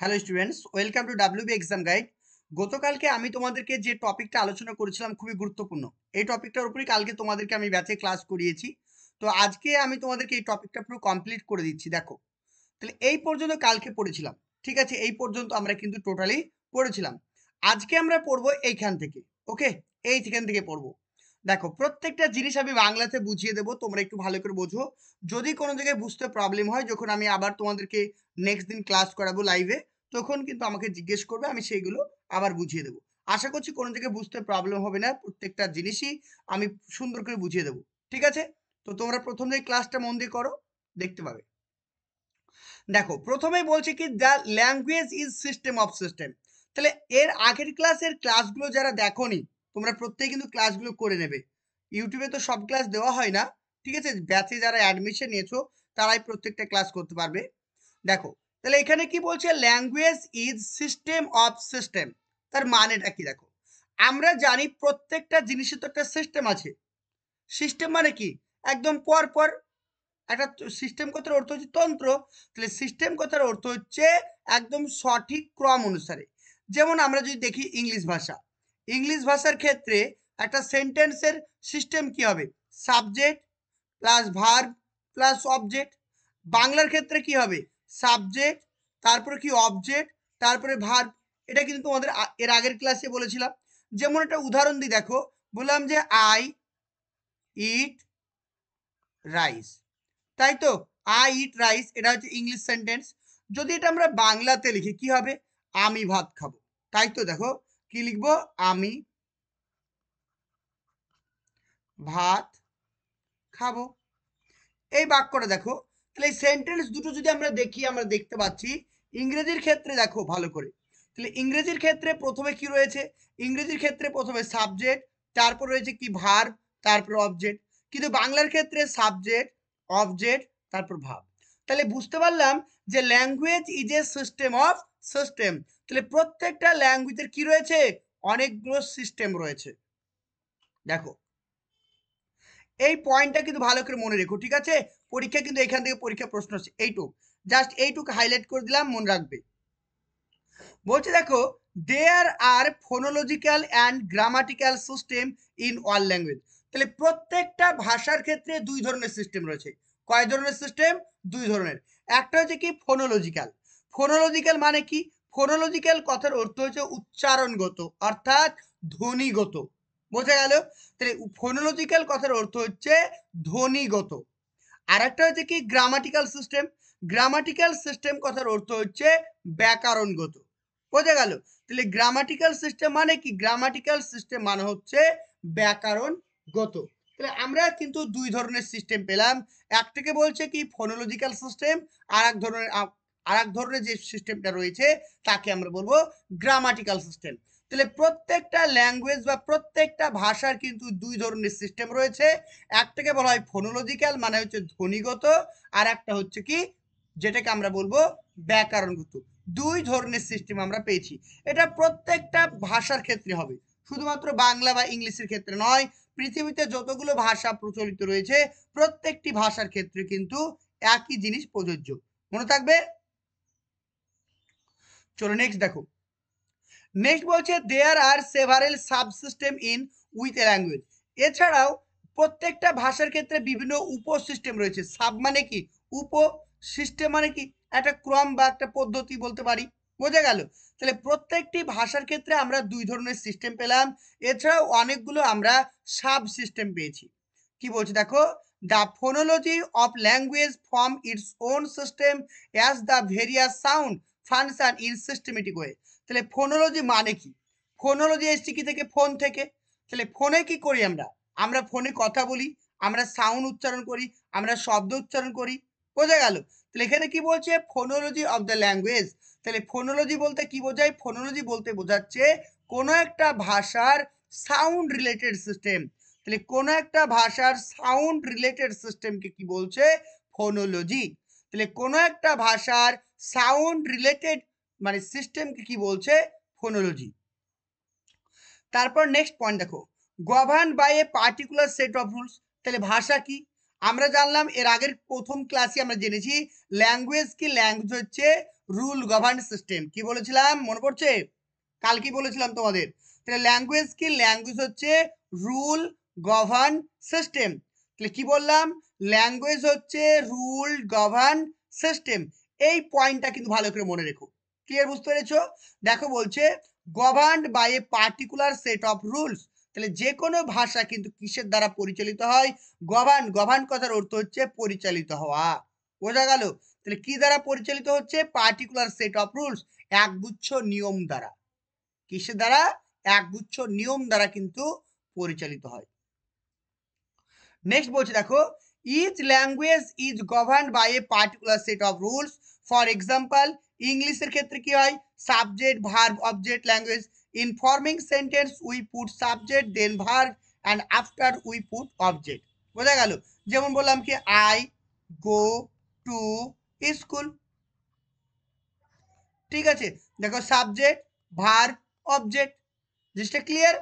hello students welcome to WB exam guide গতকালকে আমি তোমাদেরকে যে টপিকটা আলোচনা করেছিলাম খুবই গুরুত্বপূর্ণ এই টপিকটার উপরেই কালকে তোমাদেরকে আমি ব্যাচে ক্লাস করিয়েছি তো আজকে আমি তোমাদেরকে এই টপিকটা পুরো কমপ্লিট করে দিচ্ছি দেখো তাহলে এই পর্যন্ত কালকে পড়েছিলাম ঠিক আছে এই পর্যন্ত আমরা কিন্তু টোটালি পড়েছিলাম আজকে আমরা পড়বো এইখান থেকে ওকে এইখান থেকে পড়বো দেখো প্রত্যেকটা জিনিস আমি বাংলাতে বুঝিয়ে দেবো তোমরা একটু ভালো করে বোঝো যদি কোনো জায়গায় বুঝতে প্রবলেম হয় যখন আমি আবার তোমাদেরকে নেক্সট দিন ক্লাস করাবো লাইভে তখন কিন্তু আমাকে জিজ্ঞেস করবে আমি সেইগুলো আবার বুঝিয়ে দেবো আশা করছি কোনো জায়গায় বুঝতে প্রবলেম হবে না প্রত্যেকটা জিনিসই আমি সুন্দর করে বুঝিয়ে দেবো ঠিক আছে তো তোমরা প্রথম যে ক্লাসটা মন দিয়ে করো দেখতে পাবে দেখো প্রথমে বলছে কি the language is system of system তাহলে এর আগের ক্লাসের ক্লাসগুলো যারা দেখো তোমরা প্রত্যেকে কিন্তু ক্লাসগুলো করে নেবে ইউটিউবে তো সব ক্লাস দেওয়া হয় না ঠিক আছে ব্যাচে যারা অ্যাডমিশন নিয়েছো তারাই প্রত্যেকটা ক্লাস করতে পারবে দেখো তাহলে এখানে কি বলছে language is system of system তার মানেটা কি দেখো আমরা জানি প্রত্যেকটা জিনিসের তো একটা সিস্টেম আছে সিস্টেম মানে কি একদম পর পর একটা সিস্টেম কথার অর্থ হচ্ছে তন্ত্র তাহলে সিস্টেম কথার অর্থ হচ্ছে একদম সঠিক ক্রম অনুসারে যেমন আমরা যদি দেখি ইংলিশ ভাষা ইংলিশ ভাষার ক্ষেত্রে একটা সেন্টেন্সের সিস্টেম কি হবে subject plus verb plus object বাংলার ক্ষেত্রে কি হবে সাবজেক্ট তারপরে কি অবজেক্ট তারপরে ভার্ব এটা কিন্তু তোমাদের এর আগের ক্লাসে বলেছিলাম যেমন একটা উদাহরণ দিই দেখো বললাম যে আই ইট রাইস তাই তো আই ইট রাইস এটা হচ্ছে ইংলিশ সেন্টেন্স যদি এটা আমরা বাংলাতে লিখি কি হবে আমি ভাত খাবো তাই তো দেখো কি লিখব আমি ভাত খাবো এই বাক্যটা দেখো তাহলে এই সেন্টেন্স দুটো যদি আমরা দেখি আমরা দেখতে পাচ্ছি ইংরেজির ক্ষেত্রে দেখো ভালো করে তাহলে ইংরেজির ক্ষেত্রে প্রথমে কি রয়েছে ইংরেজির ক্ষেত্রে প্রথমে সাবজেক্ট তারপর রয়েছে কি ভার তারপর অবজেক্ট কিন্তু বাংলার ক্ষেত্রে সাবজেক্ট অবজেক্ট তারপর ভাব তাহলে বুঝতে পারলাম যে language is a system of system তাহলে প্রত্যেকটা ল্যাঙ্গুয়েজের কি রয়েছে অনেকগুলো সিস্টেম রয়েছে দেখো এই পয়েন্টটা কিন্তু ভালো করে মনে রেখো ঠিক আছে পরীক্ষা কিন্তু এখান থেকে পরীক্ষা প্রশ্ন আছে এইটুক জাস্ট এইটুক হাইলাইট করে দিলাম মনে রাখবে বলছে দেখো there are phonological and grammatical system in all language তাহলে প্রত্যেকটা ভাষার ক্ষেত্রে দুই ধরনের সিস্টেম রয়েছে কয় ধরনের সিস্টেম দুই ধরনের একটা হচ্ছে কি ফোনোলজিক্যাল ফোনোলজিক্যাল মানে কি কোনোলজিক্যাল কথার অর্থ হচ্ছে উচ্চারণগত অর্থাৎ ধ্বনিগত বোঝা গেল তাহলে ফোনোলজিক্যাল কথার অর্থ হচ্ছে ধ্বনিগত আর একটা হচ্ছে কি গ্রামাটিক্যাল সিস্টেম গ্রামাটিক্যাল সিস্টেম কথার অর্থ হচ্ছে ব্যাকরণগত বোঝা গেল তাহলে গ্রামাটিক্যাল সিস্টেম মানে কি গ্রামাটিক্যাল সিস্টেম মানে হচ্ছে ব্যাকরণগত তাহলে আমরা কিন্তু দুই ধরনের সিস্টেম পেলাম একটাকে বলছে কি ফোনোলজিক্যাল সিস্টেম আর এক ধরনের আর এক ধরনের যে সিস্টেমটা রয়েছে তাকে আমরা বলবো গ্রামাটিক্যাল সিস্টেম তাহলে প্রত্যেকটা ল্যাঙ্গুয়েজ বা প্রত্যেকটা ভাষার কিন্তু দুই ধরনের সিস্টেম রয়েছে একটাকে বলা হয় ফোনোলজিক্যাল মানে হচ্ছে ধ্বনিগত আর একটা হচ্ছে কি যেটাকে আমরা বলবো ব্যাকরণগত দুই ধরনের সিস্টেম আমরা পেয়েছি এটা প্রত্যেকটা ভাষার ক্ষেত্রে হবে শুধুমাত্র বাংলা বা ইংলিশের ক্ষেত্রে নয় পৃথিবীতে যতগুলো ভাষা প্রচলিত রয়েছে প্রত্যেকটি ভাষার ক্ষেত্রে কিন্তু একই জিনিস প্রযোজ্য মনে থাকবে চলো নেক্সট দেখো নেক্সট বলছে there are several subsystem in with a language এছাড়াও প্রত্যেকটা ভাষার ক্ষেত্রে বিভিন্ন উপসিস্টেম রয়েছে সাব মানে কি উপ সিস্টেম মানে কি একটা ক্রম বা একটা পদ্ধতি বলতে পারি বোঝা গেল তাহলে প্রত্যেকটি ভাষার ক্ষেত্রে আমরা দুই ধরনের সিস্টেম পেলাম এছাড়াও অনেকগুলো আমরা সাব সিস্টেম পেয়েছি কি বলছি দেখো the phonology of language form its own system as the various sound function in systematic way তাহলে ফোনোলজি মানে কি ফোনোলজি এসছি কি থেকে ফোন থেকে তাহলে ফোনে কি করি আমরা আমরা ফোনে কথা বলি আমরা সাউন্ড উচ্চারণ করি আমরা শব্দ উচ্চারণ করি বোঝা গেল তাহলে এখানে কি বলছে ফোনোলজি অফ দ্য ল্যাঙ্গুয়েজ তাহলে ফোনোলজি বলতে কি বোঝায় ফোনোলজি বলতে বোঝাচ্ছে কোনো একটা ভাষার সাউন্ড রিলেটেড সিস্টেম তাহলে কোনো একটা ভাষার সাউন্ড রিলেটেড সিস্টেমকে কি বলছে ফোনোলজি তাহলে কোনো একটা ভাষার সাউন্ড রিলেটেড মানে সিস্টেমকে কি বলছে ফোনোলজি তারপর নেক্সট পয়েন্ট দেখো govern by a particular set of rules তাহলে ভাষা কি আমরা জানলাম এর আগের প্রথম ক্লাসে আমরা জেনেছি ল্যাঙ্গুয়েজ কি ল্যাঙ্গুয়েজ হচ্ছে রুল গভার্ন সিস্টেম কি বলেছিলাম মনে পড়ছে কাল কি বলেছিলাম তোমাদের তাহলে ল্যাঙ্গুয়েজ কি ল্যাঙ্গুয়েজ হচ্ছে রুল গভার্ন সিস্টেম তাহলে কি বললাম ল্যাঙ্গুয়েজ হচ্ছে রুল গভার্ন সিস্টেম এই পয়েন্টটা কিন্তু ভালো করে মনে রেখো ক্লিয়ার বুঝতে পেরেছো দেখো বলছে govern by a particular set of rules তাহলে যে কোনো ভাষা কিন্তু কিসের দ্বারা পরিচালিত হয় গভার্ন গভার্ন কথার অর্থ হচ্ছে পরিচালিত হওয়া বোঝা গেল তাহলে কি দ্বারা পরিচালিত হচ্ছে পার্টিকুলার সেট অফ রুলস একগুচ্ছ নিয়ম দ্বারা কিসের দ্বারা একগুচ্ছ নিয়ম দ্বারা কিন্তু পরিচালিত হয় নেক্সট বলছে দেখো each language is govern by a particular set of rules for example ইংলিশের ক্ষেত্রে কি হয় subject verb object language in forming sentence we put subject then verb and after we put object বোঝা গেল যেমন বললাম কি আই গো টু স্কুল ঠিক আছে দেখো সাবজেক্ট ভার্ব অবজেক্ট জিনিসটা ক্লিয়ার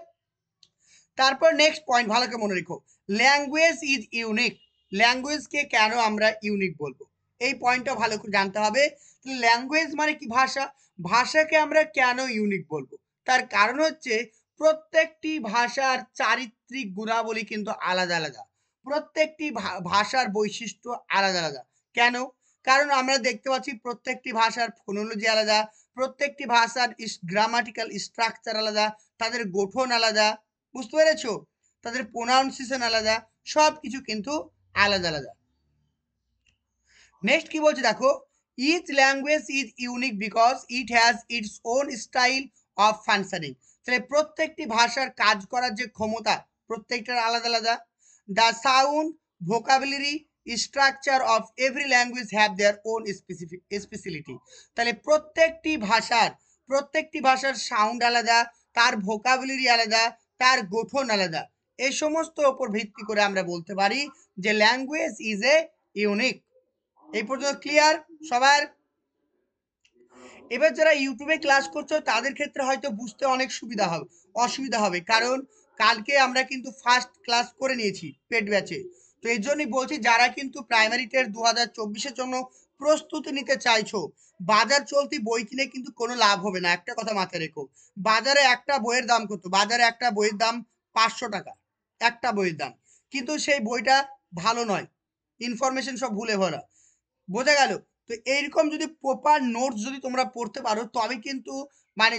তারপর নেক্সট পয়েন্ট ভালোকে মনে রেখো ল্যাঙ্গুয়েজ ইজ ইউনিক ল্যাঙ্গুয়েজকে কেন আমরা ইউনিক বলবো এই পয়েন্টটা ভালো করে জানতে হবে ল্যাঙ্গুয়েজ মানে কি ভাষা ভাষাকে আমরা কেন ইউনিক বলবো তার কারণ হচ্ছে প্রত্যেকটি ভাষার চারিত্রিক গুণাবলী কিন্তু আলাদা আলাদা প্রত্যেকটি ভাষার বৈশিষ্ট্য আলাদা আলাদা কেন কারণ আমরা দেখতে পাচ্ছি প্রত্যেকটি ভাষার ফোনোলজি আলাদা প্রত্যেকটি ভাষার গ্রামাটিক্যাল স্ট্রাকচার আলাদা তাদের গঠন আলাদা বুঝতে পেরেছো তাদের প্রোনাউন্সিয়েশন আলাদা সব কিছু কিন্তু আলাদা আলাদা নেক্সট কি বলছে দেখো each language is unique because it has its own style of functioning তাহলে প্রত্যেকটি ভাষার কাজ করার যে ক্ষমতা প্রত্যেকটার আলাদা আলাদা the sound vocabulary structure of every language have their own specific speciality তাহলে প্রত্যেকটি ভাষার প্রত্যেকটি ভাষার সাউন্ড আলাদা তার ভোকাবুলারি আলাদা তার গঠন আলাদা এই সমস্ত ওপর ভিত্তি করে আমরা বলতে পারি যে ল্যাঙ্গুয়েজ ইজ এ ইউনিক এই পর্যন্ত ক্লিয়ার সবার এবার যারা ইউটিউবে ক্লাস করছো তাদের ক্ষেত্রে হয়তো বুঝতে অনেক সুবিধা হবে অসুবিধা হবে কারণ কালকে আমরা কিন্তু ফার্স্ট ক্লাস করে নিয়েছি পেট ব্যাচে তো এর জন্যই বলছি যারা কিন্তু প্রাইমারি টের দু হাজার জন্য প্রস্তুতি নিতে চাইছো বাজার চলতি বই কিনে কিন্তু কোনো লাভ হবে না একটা কথা মাথায় রেখো বাজারে একটা বইয়ের দাম কত বাজারে একটা বইয়ের দাম পাঁচশো টাকা একটা বইয়ের দাম কিন্তু সেই বইটা ভালো নয় ইনফরমেশন সব ভুলে ভরা বোঝা গেল তো এইরকম যদি প্রপার নোটস যদি তোমরা পড়তে পারো তবে কিন্তু মানে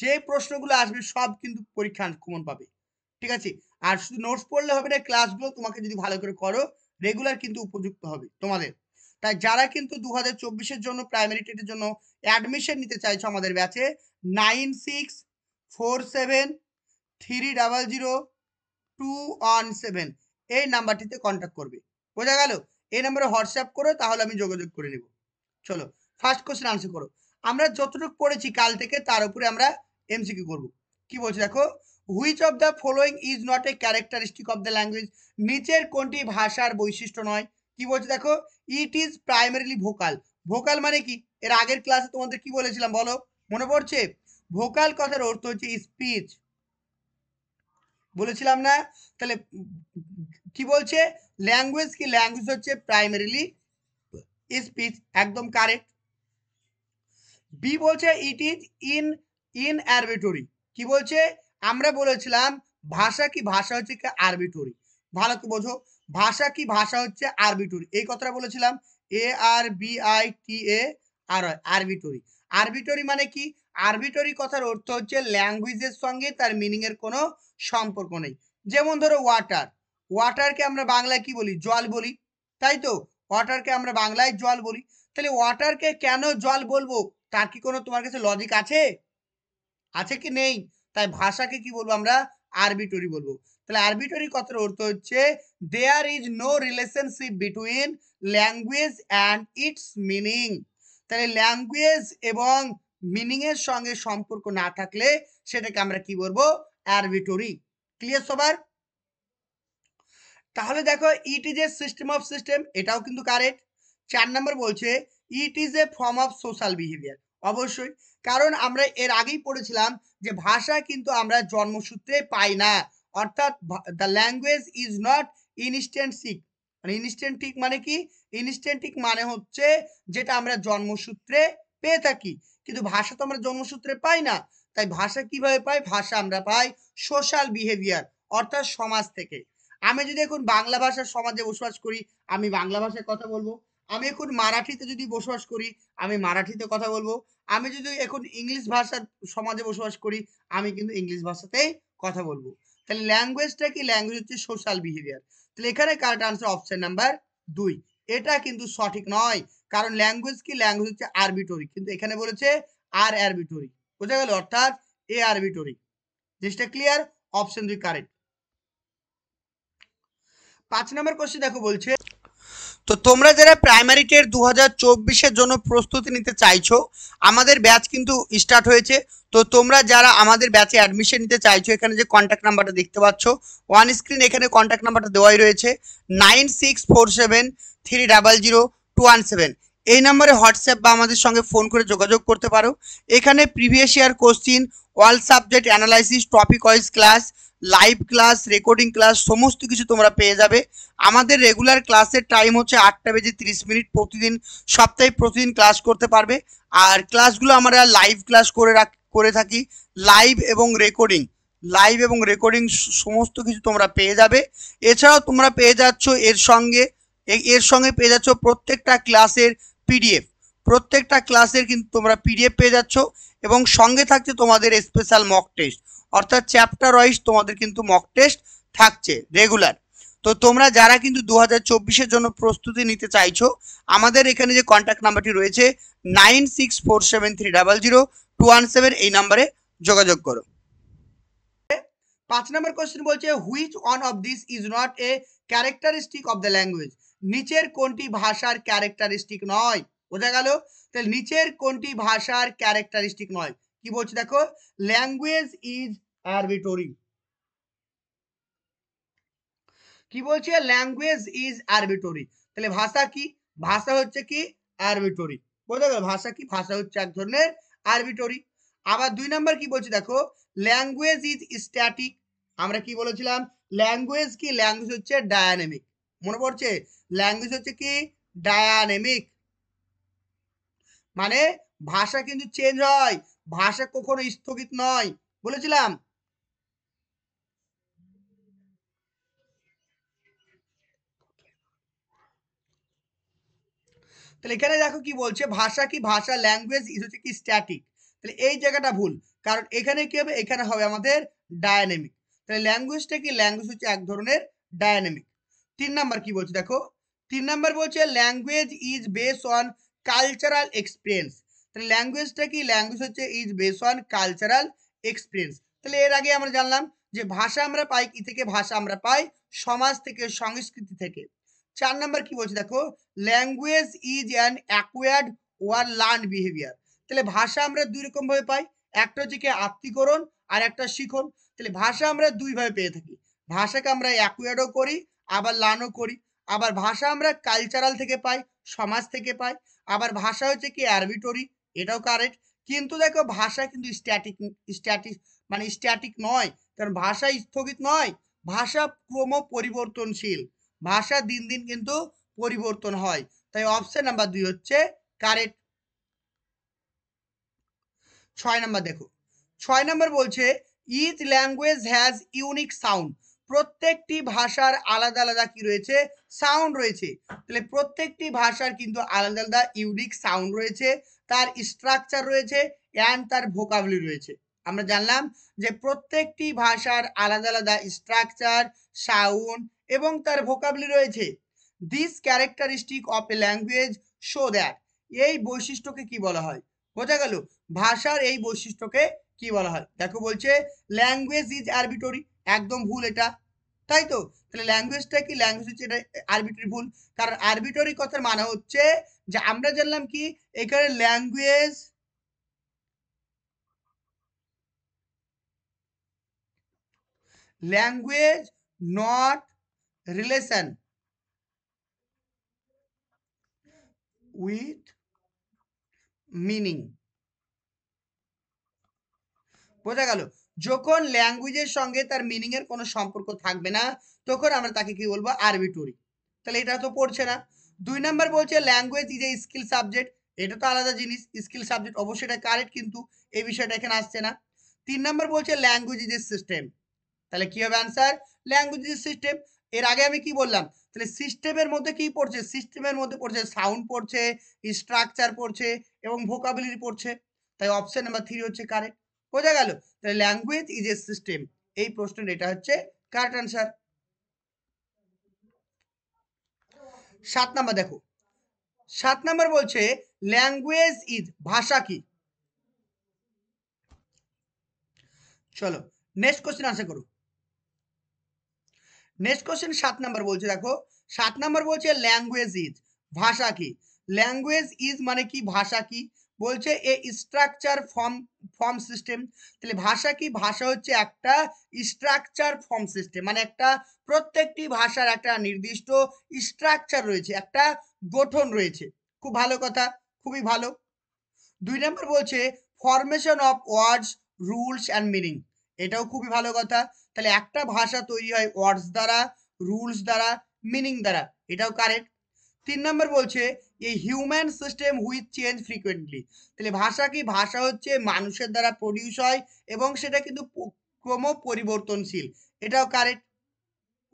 যে প্রশ্নগুলো আসবে সব কিন্তু পরীক্ষা কমন পাবে ঠিক আছে আর শুধু নোটস পড়লে হবে না ক্লাসগুলো তোমাকে যদি ভালো করে করো রেগুলার কিন্তু উপযুক্ত হবে তোমাদের তাই যারা কিন্তু দু হাজার চব্বিশের জন্য প্রাইমারি টেটের জন্য অ্যাডমিশন নিতে চাইছো আমাদের ব্যাচে nine six four seven three double zero two এই নাম্বারটিতে কন্ট্যাক্ট করবে বোঝা গেল এই নাম্বারে হোয়াটসঅ্যাপ করো তাহলে আমি যোগাযোগ করে নেব চলো ফার্স্ট কোশ্চেন আনসার করো আমরা যতটুকু পড়েছি কাল থেকে তার উপরে আমরা এমসিকিউ করব কি বলছে দেখো which of the following is not a characteristic of the language নিচের কোনটি ভাষার বৈশিষ্ট্য নয় কি বলছে দেখো it is primarily vocal vocal মানে কি এর আগের ক্লাসে তোমাদের কি বলেছিলাম বলো মনে পড়ছে ভোকাল কথার অর্থ হচ্ছে স্পিচ বলেছিলাম না তাহলে কি বলছে ল্যাঙ্গুয়েজ কি ল্যাঙ্গুয়েজ হচ্ছে প্রাইমারিলি স্পিচ একদম কারেক্ট বি বলছে it is in in arbitrary কি বলছে আমরা বলেছিলাম ভাষা কি ভাষা হচ্ছে কি আরবিটরি ভালো তো বোঝো ভাষা কি ভাষা হচ্ছে আরবিটরি এই কথাটা বলেছিলাম এ আর বি আই টি এ আর আরবিটরি আরবিটরি মানে কি আরবিটরি কথার অর্থ হচ্ছে ল্যাঙ্গুয়েজের সঙ্গে তার মিনিংয়ের কোনো সম্পর্ক নেই যেমন ধরো ওয়াটার ওয়াটারকে আমরা বাংলায় কি বলি জল বলি তাই তো ওয়াটারকে আমরা বাংলায় জল বলি তাহলে ওয়াটারকে কেন জল বলবো তার কি কোনো তোমার কাছে লজিক আছে আছে কি নেই তাই ভাষাকে কি বলবো আমরা আরবিটরি বলবো তাহলে আরবিটরি কথার অর্থ হচ্ছে there is no relationship between language and its meaning তাহলে ল্যাঙ্গুয়েজ এবং মিনিংয়ের সঙ্গে সম্পর্ক না থাকলে সেটাকে আমরা কি বলবো অ্যারবিটরি ক্লিয়ার সবার তাহলে দেখো it is a system of system এটাও কিন্তু কারেক্ট চার নম্বর বলছে it is a form of social behaviour অবশ্যই কারণ আমরা এর আগেই পড়েছিলাম যে ভাষা কিন্তু আমরা জন্মসূত্রে পাই না অর্থাৎ the language is not instinctive মানে ইনস্ট্যান্টিক মানে কি ইনস্ট্যান্টিক মানে হচ্ছে যেটা আমরা জন্মসূত্রে পেয়ে থাকি কিন্তু ভাষা তো আমরা জন্মসূত্রে পাই না তাই ভাষা কিভাবে পাই ভাষা আমরা পাই সোশ্যাল বিহেভিয়ার অর্থাৎ সমাজ থেকে আমি যদি এখন বাংলা ভাষার সমাজে বসবাস করি আমি বাংলা ভাষায় কথা বলবো আমি এখন মারাঠিতে যদি বসবাস করি আমি মারাঠিতে কথা বলবো আমি যদি এখন ইংলিশ ভাষার সমাজে বসবাস করি আমি কিন্তু ইংলিশ ভাষাতেই কথা বলবো তাহলে ল্যাঙ্গুয়েজটা কি ল্যাঙ্গুয়েজ হচ্ছে সোশ্যাল বিহেভিয়ার তাহলে এখানে কারেক্ট আনসার অপশন নাম্বার দুই এটা কিন্তু সঠিক নয় কারণ ল্যাঙ্গুয়েজ কি ল্যাঙ্গুয়েজ হচ্ছে আরবিটরি কিন্তু এখানে বলেছে আর আরবিটরি বোঝা গেল অর্থাৎ এ আরবিটরি জিনিসটা ক্লিয়ার অপশন দুই কারেক্ট পাঁচ নম্বর কোশ্চেন দেখো বলছে তো তোমরা যারা প্রাইমারি টের দু হাজার জন্য প্রস্তুতি নিতে চাইছো আমাদের ব্যাচ কিন্তু স্টার্ট হয়েছে তো তোমরা যারা আমাদের ব্যাচে অ্যাডমিশন নিতে চাইছো এখানে যে কন্ট্যাক্ট নাম্বারটা দেখতে পাচ্ছ ওয়ান স্ক্রিন এখানে কন্ট্যাক্ট নাম্বারটা দেওয়াই রয়েছে nine six four seven three double zero two one seven এই নম্বরে হোয়াটসঅ্যাপ বা আমাদের সঙ্গে ফোন করে যোগাযোগ করতে পারো এখানে previous year question all subject analysis topic wise class live class recording class সমস্ত কিছু তোমরা পেয়ে যাবে আমাদের রেগুলার ক্লাসের টাইম হচ্ছে আটটা বেজে তিরিশ মিনিট প্রতিদিন সপ্তাহে প্রতিদিন ক্লাস করতে পারবে আর ক্লাসগুলো আমরা লাইভ ক্লাস করে রাখ করে থাকি লাইভ এবং রেকর্ডিং লাইভ এবং রেকর্ডিং সমস্ত কিছু তোমরা পেয়ে যাবে এছাড়াও তোমরা পেয়ে যাচ্ছ এর সঙ্গে এর সঙ্গে পেয়ে যাচ্ছ প্রত্যেকটা ক্লাসের পিডিএফ প্রত্যেকটা ক্লাসের কিন্তু তোমরা পিডিএফ পেয়ে যাচ্ছ এবং সঙ্গে থাকছে তোমাদের স্পেশাল মক টেস্ট অর্থাৎ চ্যাপ্টার ওয়াইজ তোমাদের কিন্তু মক টেস্ট থাকছে রেগুলার তো তোমরা যারা কিন্তু দু হাজার জন্য প্রস্তুতি নিতে চাইছো আমাদের এখানে যে কন্ট্যাক্ট নাম্বারটি রয়েছে nine six four seven three double zero two one seven এই নাম্বারে যোগাযোগ করো পাঁচ নম্বর কোয়েশ্চেন বলছে which one of this is not a characteristic of the language নিচের কোনটি ভাষার ক্যারেক্টারিস্টিক নয় বোঝা গেল তাহলে নিচের কোনটি ভাষার ক্যারেক্টারিস্টিক নয় কি বলছে দেখো ল্যাঙ্গুয়েজ ইজ আরবিটরি কি বলছে ল্যাঙ্গুয়েজ ইজ আরবিটরি তাহলে ভাষা কি ভাষা হচ্ছে কি আরবিটরি বোঝা গেল ভাষা কি ভাষা হচ্ছে এক ধরনের আরবিটরি আবার দুই নম্বর কি বলছে দেখো ল্যাঙ্গুয়েজ ইজ স্ট্যাটিক আমরা কি বলেছিলাম ল্যাঙ্গুয়েজ কি ল্যাঙ্গুয়েজ হচ্ছে ডায়ানেমিক মনে পড়ছে ল্যাঙ্গুয়েজ হচ্ছে কি ডায়ানামিক মানে ভাষা কিন্তু চেঞ্জ হয় ভাষা কখনো স্থগিত নয় বলেছিলাম তাহলে এখানে দেখো কি বলছে ভাষা কি ভাষা ল্যাঙ্গুয়েজ ইজ হচ্ছে কি স্ট্যাটিক তাহলে এই জায়গাটা ভুল কারণ এখানে কি হবে এখানে হবে আমাদের ডায়নামিক তাহলে ল্যাঙ্গুয়েজটা কি ল্যাঙ্গুয়েজ হচ্ছে এক ধরনের ডায়নামিক তিন নাম্বার কি বলছে দেখো তিন নাম্বার বলছে language is base on cultural experience তাহলে ল্যাঙ্গুয়েজটা কি ল্যাঙ্গুয়েজ হচ্ছে is base on cultural experience তাহলে এর আগে আমরা জানলাম যে ভাষা আমরা পাই কি থেকে ভাষা আমরা পাই সমাজ থেকে সংস্কৃতি থেকে চার নম্বর কি বলছে দেখো language is an acquired or learn behaviour তাহলে ভাষা আমরা দুই রকমভাবে পাই একটা হচ্ছে কি আত্মীকরণ আর একটা শিখন তাহলে ভাষা আমরা দুইভাবে পেয়ে থাকি ভাষাকে আমরা অ্যাকুয়ার্ডও করি আবার লার্নও করি আবার ভাষা আমরা কালচারাল থেকে পাই সমাজ থেকে পাই আবার ভাষা হচ্ছে কি অ্যারবিটরি এটাও কারেক্ট কিন্তু দেখো ভাষা কিন্তু স্ট্যাটিক স্ট্যাটিক মানে স্ট্যাটিক নয় কারণ ভাষা স্থগিত নয় ভাষা ক্রম পরিবর্তনশীল ভাষা দিন দিন কিন্তু পরিবর্তন হয় তাই অপশন নাম্বার দুই হচ্ছে কারেক্ট ছয় নাম্বার দেখো ছয় নাম্বার বলছে each language has unique sound প্রত্যেকটি ভাষার আলাদা আলাদা কি রয়েছে সাউন্ড রয়েছে তাহলে প্রত্যেকটি ভাষার কিন্তু আলাদা আলাদা ইউনিক সাউন্ড রয়েছে তার স্ট্রাকচার রয়েছে অ্যান্ড তার ভোকাবলি রয়েছে আমরা জানলাম যে প্রত্যেকটি ভাষার আলাদা আলাদা স্ট্রাকচার সাউন্ড এবং তার ভোকাবলি রয়েছে this characteristic of a language show that এই বৈশিষ্ট্যকে কি বলা হয় বোঝা গেল ভাষার এই বৈশিষ্ট্যকে কি বলা হয় দেখো বলছে ল্যাঙ্গুয়েজ ইজ আরবিটরি একদম ভুল এটা তাই তো তাহলে ল্যাঙ্গুয়েজটা কি ল্যাঙ্গুয়েজ হচ্ছে এটা আরবিটারি ভুল কারণ আরবিটারি কথার মানে হচ্ছে যে আমরা জানলাম কি এখানে language language not relation with meaning বোঝা গেল যখন ল্যাঙ্গুয়েজের সঙ্গে তার মিনিংয়ের কোনো সম্পর্ক থাকবে না তখন আমরা তাকে কি বলবো আরবিটরি তাহলে এটা তো পড়ছে না দুই নম্বর বলছে language is a skill subject এটা তো আলাদা জিনিস স্কিল সাবজেক্ট অবশ্যই এটা কারেক্ট কিন্তু এই বিষয়টা এখানে আসছে না তিন নম্বর বলছে ল্যাঙ্গুয়েজ ইজ সিস্টেম তাহলে কি হবে আনসার ল্যাঙ্গুয়েজ ইজ সিস্টেম এর আগে আমি কি বললাম তাহলে সিস্টেমের মধ্যে কি পড়ছে সিস্টেমের মধ্যে পড়ছে সাউন্ড পড়ছে স্ট্রাকচার পড়ছে এবং ভোকাবুলারি পড়ছে তাই অপশন নাম্বার থ্রি হচ্ছে কারেক্ট বোঝা গেল তাহলে ল্যাঙ্গুয়েজ ইজ এ সিস্টেম এই প্রশ্নের এটা হচ্ছে কারেক্ট আনসার সাত নাম্বার দেখো সাত নাম্বার বলছে ল্যাঙ্গুয়েজ ইজ ভাষা কি চলো নেক্সট কোশ্চেন আনসার করো নেক্সট কোশ্চেন সাত নাম্বার বলছে দেখো সাত নাম্বার বলছে ল্যাঙ্গুয়েজ ইজ ভাষা কি ল্যাঙ্গুয়েজ ইজ মানে কি ভাষা কি বলছে a structure form form system তাহলে ভাষা কি ভাষা হচ্ছে একটা স্ট্রাকচার ফর্ম সিস্টেম মানে একটা প্রত্যেকটি ভাষার একটা নির্দিষ্ট স্ট্রাকচার রয়েছে একটা গঠন রয়েছে খুব ভালো কথা খুবই ভালো দুই নম্বর বলছে formation of words rules and meaning এটাও খুবই ভালো কথা তাহলে একটা ভাষা তৈরি হয় ওয়ার্ডস দ্বারা রুলস দ্বারা মিনিং দ্বারা এটাও কারেক্ট তিন নম্বর বলছে এই human system with change frequently তাহলে ভাষা কি ভাষা হচ্ছে মানুষের দ্বারা প্রডিউস হয় এবং সেটা কিন্তু ক্রম পরিবর্তনশীল এটাও কারেক্ট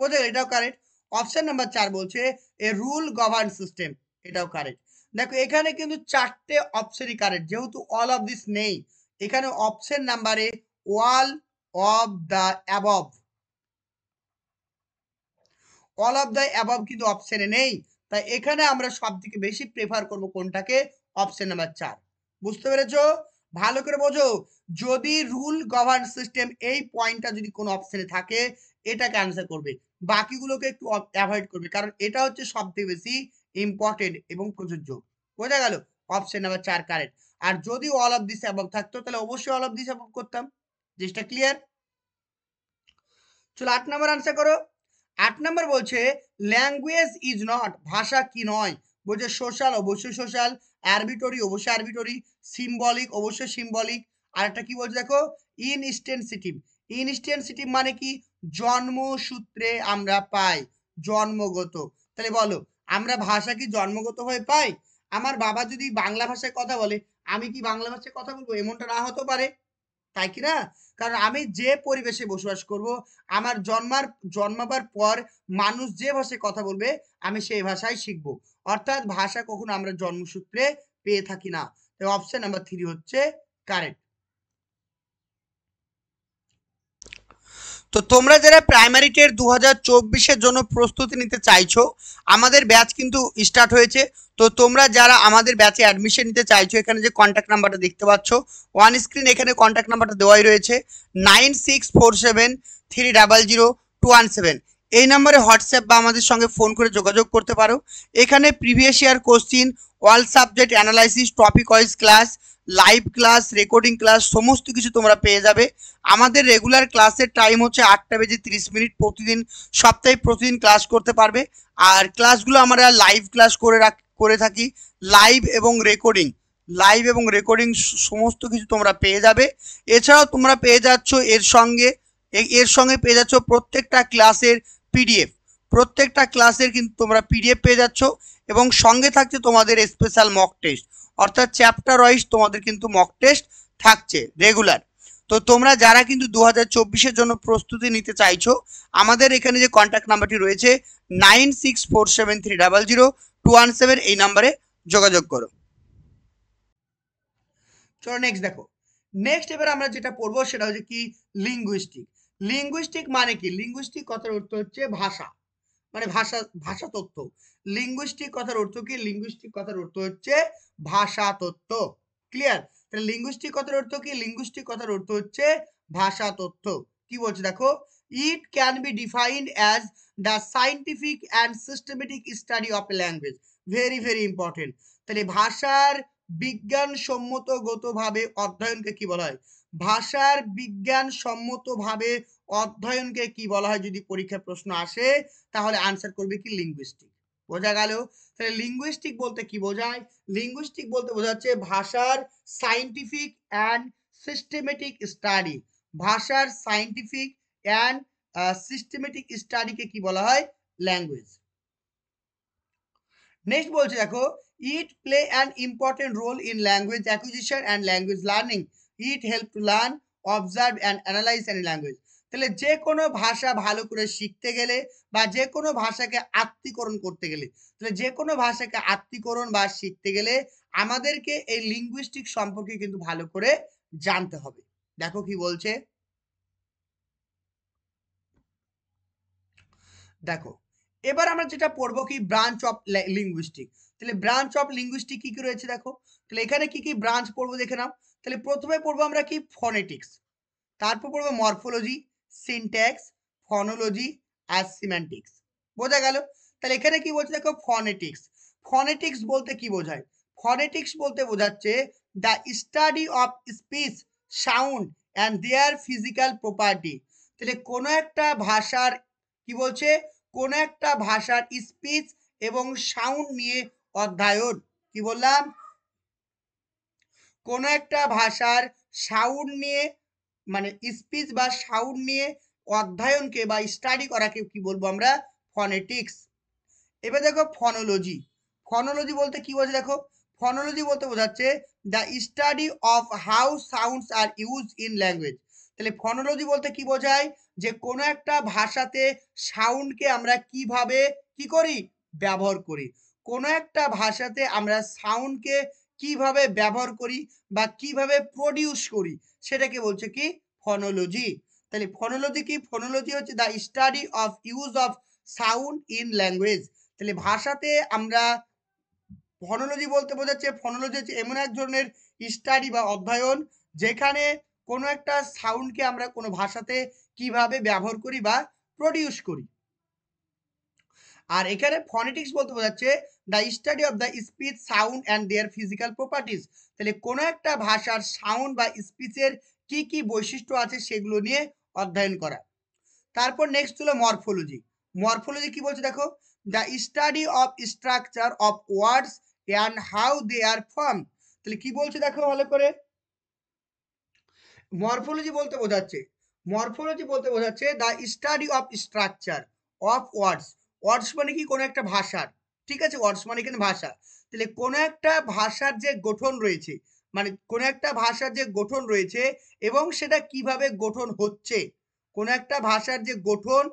কোথায় এটাও কারেক্ট অপশান নাম্বার চার বলছে এ রুল গভার্ন সিস্টেম এটাও কারেক্ট দেখো এখানে কিন্তু চারটে অপশানই কারেক্ট যেহেতু অল অফ দিস নেই এখানে অপশান নাম্বারে all of the above all of the above কিন্তু অপশানে নেই তাই এখানে আমরা সব থেকে বেশি প্রেফার করব কোনটাকে অপশন নাম্বার চার বুঝতে পেরেছ ভালো করে বোঝো যদি রুল গভার্ন সিস্টেম এই পয়েন্টটা যদি কোনো অপশনে থাকে এটাকে অ্যান্সার করবে বাকিগুলোকে একটু অ্যাভয়েড করবে কারণ এটা হচ্ছে সব থেকে বেশি ইম্পর্টেন্ট এবং প্রযোজ্য বোঝা গেল অপশন নাম্বার চার কারেন্ট আর যদি অল অফ দিস অ্যাবভ থাকতো তাহলে অবশ্যই অল অফ দিস অ্যাবভ করতাম জিনিসটা ক্লিয়ার চলো আট নাম্বার আনসার করো আট নম্বর বলছে ল্যাঙ্গুয়েজ ইজ নট ভাষা কি নয় বলছে সোশ্যাল অবশ্যই সোশ্যাল আরবিটরি অবশ্যই আরবিটরি সিম্বলিক অবশ্যই সিম্বলিক আর একটা কি বলছে দেখো ইনস্টেন্সিটিভ ইনস্টেন্সিটিভ মানে কি জন্মসূত্রে আমরা পাই জন্মগত তাহলে বলো আমরা ভাষা কি জন্মগত হয়ে পাই আমার বাবা যদি বাংলা ভাষায় কথা বলে আমি কি বাংলা ভাষায় কথা বলবো এমনটা না হতে পারে তাই কি না কারণ আমি যে পরিবেশে বসবাস করব আমার জন্মার জন্মাবার পর মানুষ যে ভাষায় কথা বলবে আমি সেই ভাষায় শিখব অর্থাৎ ভাষা কখনো আমরা জন্মসূত্রে পেয়ে থাকি না অপশন নাম্বার থ্রি হচ্ছে কারেক্ট তো তোমরা যারা প্রাইমারি টের দু হাজার জন্য প্রস্তুতি নিতে চাইছো আমাদের ব্যাচ কিন্তু স্টার্ট হয়েছে তো তোমরা যারা আমাদের ব্যাচে অ্যাডমিশন নিতে চাইছো এখানে যে কন্ট্যাক্ট নাম্বারটা দেখতে পাচ্ছ ওয়ান স্ক্রিন এখানে কন্ট্যাক্ট নাম্বারটা দেওয়াই রয়েছে nine six four seven three double zero two one seven এই নাম্বারে হোয়াটসঅ্যাপ বা আমাদের সঙ্গে ফোন করে যোগাযোগ করতে পারো এখানে previous year question all subject analysis topic wise class live class recording class সমস্ত কিছু তোমরা পেয়ে যাবে আমাদের রেগুলার ক্লাসের টাইম হচ্ছে আটটা বেজে তিরিশ মিনিট প্রতিদিন সপ্তাহে প্রতিদিন ক্লাস করতে পারবে আর ক্লাসগুলো আমরা লাইভ ক্লাস করে রাখ করে থাকি লাইভ এবং রেকর্ডিং লাইভ এবং রেকর্ডিং সমস্ত কিছু তোমরা পেয়ে যাবে এছাড়াও তোমরা পেয়ে যাচ্ছ এর সঙ্গে এর সঙ্গে পেয়ে যাচ্ছ প্রত্যেকটা ক্লাসের পিডিএফ প্রত্যেকটা ক্লাসের কিন্তু তোমরা পিডিএফ পেয়ে যাচ্ছ এবং সঙ্গে থাকছে তোমাদের স্পেশাল মক টেস্ট অর্থাৎ চ্যাপ্টার ওয়াইজ তোমাদের কিন্তু মক টেস্ট থাকছে রেগুলার তো তোমরা যারা কিন্তু দু হাজার জন্য প্রস্তুতি নিতে চাইছো আমাদের এখানে যে কন্ট্যাক্ট নাম্বারটি রয়েছে nine six four seven three double zero two one seven এই নাম্বারে যোগাযোগ করো চলো নেক্সট দেখো নেক্সট এবার আমরা যেটা পড়বো সেটা হচ্ছে কি লিঙ্গুইস্টিক লিঙ্গুইস্টিক মানে কি লিঙ্গুইস্টিক কথার অর্থ হচ্ছে ভাষা মানে ভাষা ভাষা তত্ত্ব লিঙ্গুইস্টিক কথার অর্থ কি লিঙ্গুইস্টিক কথার অর্থ হচ্ছে ভাষা তত্ত্ব ক্লিয়ার তাহলে লিঙ্গুইস্টিক কথার অর্থ কি লিঙ্গুইস্টিক কথার অর্থ হচ্ছে ভাষা তত্ত্ব কি বলছে দেখো it can be defined as the scientific and systematic study of a language very very important তাহলে ভাষার বিজ্ঞানসম্মতগতভাবে অধ্যয়নকে কি বলা হয় ভাষার বিজ্ঞান ভাবে অধ্যয়নকে কি বলা হয় যদি পরীক্ষা প্রশ্ন আসে তাহলে আনসার করবে কি লিঙ্গুইস্টিক বোঝা গেল তাহলে লিঙ্গুইস্টিক বলতে কি বোঝায় লিঙ্গুইস্টিক বলতে বোঝাচ্ছে ভাষার সাইন্টিফিক অ্যান্ড সিস্টেমেটিক স্টাডি ভাষার সাইন্টিফিক অ্যান্ড সিস্টেমেটিক স্টাডিকে কি বলা হয় ল্যাঙ্গুয়েজ নেক্সট বলছে দেখো it play an important role in language acquisition and language learning it help to learn observe and analyse any language তাহলে যে কোনো ভাষা ভালো করে শিখতে গেলে বা যে কোনো ভাষাকে আত্মীকরণ করতে গেলে তাহলে যে কোনো ভাষাকে আত্মীকরণ বা শিখতে গেলে আমাদেরকে এই লিঙ্গুইস্টিক সম্পর্কে কিন্তু ভালো করে জানতে হবে দেখো কি বলছে দেখো এবার আমরা যেটা পড়বো কি ব্রাঞ্চ অফ লিঙ্গুইস্টিক তাহলে ব্রাঞ্চ অফ লিঙ্গুইস্টিক কি কি রয়েছে দেখো তাহলে এখানে কি কি ব্রাঞ্চ পড়বো দেখে নাও তাহলে প্রথমে পড়বো আমরা কি ফনেটিক্স তারপর পড়বো মরফোলজি সিনট্যাক্স ফনোলজি আর সিমেন্টিক্স বোঝা গেল তাহলে এখানে কি বলছে দেখো ফনেটিক্স ফনেটিক্স বলতে কি বোঝায় ফনেটিক্স বলতে বোঝাচ্ছে the study of speech sound and their physical property তাহলে কোনো একটা ভাষার কি বলছে কোনো একটা ভাষার স্পিচ এবং সাউন্ড নিয়ে অধ্যায়ন কি বললাম কোনো একটা ভাষার সাউন্ড নিয়ে মানে স্পিচ বা সাউন্ড নিয়ে অধ্যয়নকে বা স্টাডি করাকে কি বলবো আমরা ফনেটিক্স এবার দেখো ফনোলজি ফনোলজি বলতে কি বলছে দেখো ফনোলজি বলতে বোঝাচ্ছে the study of how sounds are use in language তাহলে ফনোলজি বলতে কি বোঝায় যে কোনো একটা ভাষাতে সাউন্ডকে আমরা কিভাবে কি করি ব্যবহার করি কোনো একটা ভাষাতে আমরা সাউন্ডকে কিভাবে ব্যবহার করি বা কিভাবে প্রডিউস করি সেটাকে বলছে কি ফনোলজি তাহলে ফনোলজি কি ফনোলজি হচ্ছে the study of use of sound in language তাহলে ভাষাতে আমরা ফনোলজি বলতে বোঝাচ্ছে ফনোলজি হচ্ছে এমন এক ধরনের স্টাডি বা অধ্যয়ন যেখানে কোনো একটা সাউন্ডকে আমরা কোনো ভাষাতে কিভাবে ব্যবহার করি বা প্রডিউস করি আর এখানে ফনেটিক্স বলতে বোঝাচ্ছে the study of the speech sound and their physical properties তাহলে কোনো একটা ভাষার সাউন্ড বা স্পিচের কি কি বৈশিষ্ট্য আছে সেগুলো নিয়ে অধ্যয়ন করা তারপর নেক্সট হলো মরফোলজি মরফোলজি কি বলছে দেখো the study of structure of words and how they are form তাহলে কি বলছে দেখো ভালো করে মরফোলজি বলতে বোঝাচ্ছে মরফোলজি বলতে বোঝাচ্ছে the study of structure of words words মানে কি কোনো একটা ভাষার ঠিক আছে ওয়ার্ডস মানে কিন্তু ভাষা তাহলে কোনো একটা ভাষার যে গঠন রয়েছে মানে কোনো একটা ভাষার যে গঠন রয়েছে এবং সেটা কিভাবে গঠন হচ্ছে কোনো একটা ভাষার যে গঠন